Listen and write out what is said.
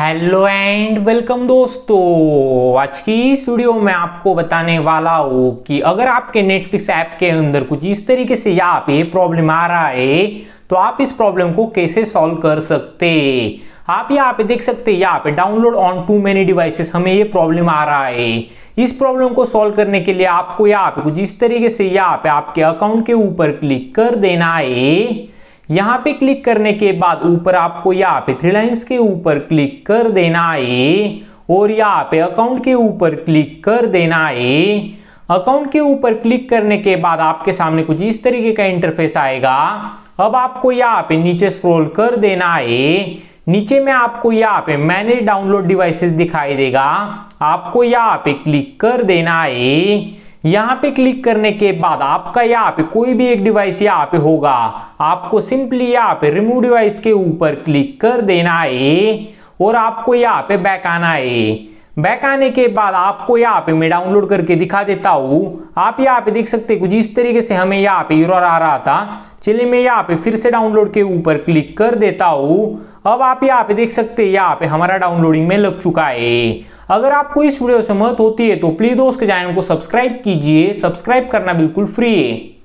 hello and welcome दोस्तों आज की इस वीडियो में आपको बताने वाला हूँ कि अगर आपके नेटफ्लिक्स ऐप के अंदर कुछ इस तरीके से या पे प्रॉब्लम आ रहा है तो आप इस प्रॉब्लम को कैसे सॉल्व कर सकते आप यहाँ पे देख सकते हैं यहाँ पे download on to many devices हमें ये प्रॉब्लम आ रहा है इस प्रॉब्लम को सॉल्व करने के लिए आपको यहाँ पे कुछ इस तरीके से यहाँ पे आपके अकाउंट के ऊपर क्लिक कर देना है यहां पे क्लिक करने के बाद ऊपर आपको यहाँ पे थ्री लाइंस के ऊपर क्लिक कर देना है और यहाँ पे अकाउंट के ऊपर क्लिक कर देना है अकाउंट के ऊपर क्लिक करने के बाद आपके सामने कुछ इस तरीके का इंटरफेस आएगा अब आपको यहाँ पे नीचे स्क्रॉल कर देना है नीचे में आपको यहाँ पे मैनेज डाउनलोड डिवाइसेस दिखाई देगा आपको यहाँ पे क्लिक कर देना है यहाँ पे क्लिक करने के बाद आपका यहाँ पे कोई भी एक डिवाइस यहाँ पे होगा आपको सिंपली यहाँ पे रिमूव डिवाइस के ऊपर क्लिक कर देना है और आपको यहाँ पे बैक आना है बैक आने के बाद आपको यहाँ पे मैं डाउनलोड करके दिखा देता हूँ आप यहाँ पे देख सकते कुछ इस तरीके से हमें यहाँ पे यूर आ रहा था चलिए मैं यहाँ पे फिर से डाउनलोड के ऊपर क्लिक कर देता हूँ अब आप यहाँ पे देख सकते हैं यहाँ पे हमारा डाउनलोडिंग में लग चुका है अगर आपको इस वीडियो से मदद होती है तो प्लीज दोस्त के चैनल को सब्सक्राइब कीजिए सब्सक्राइब करना बिल्कुल फ्री है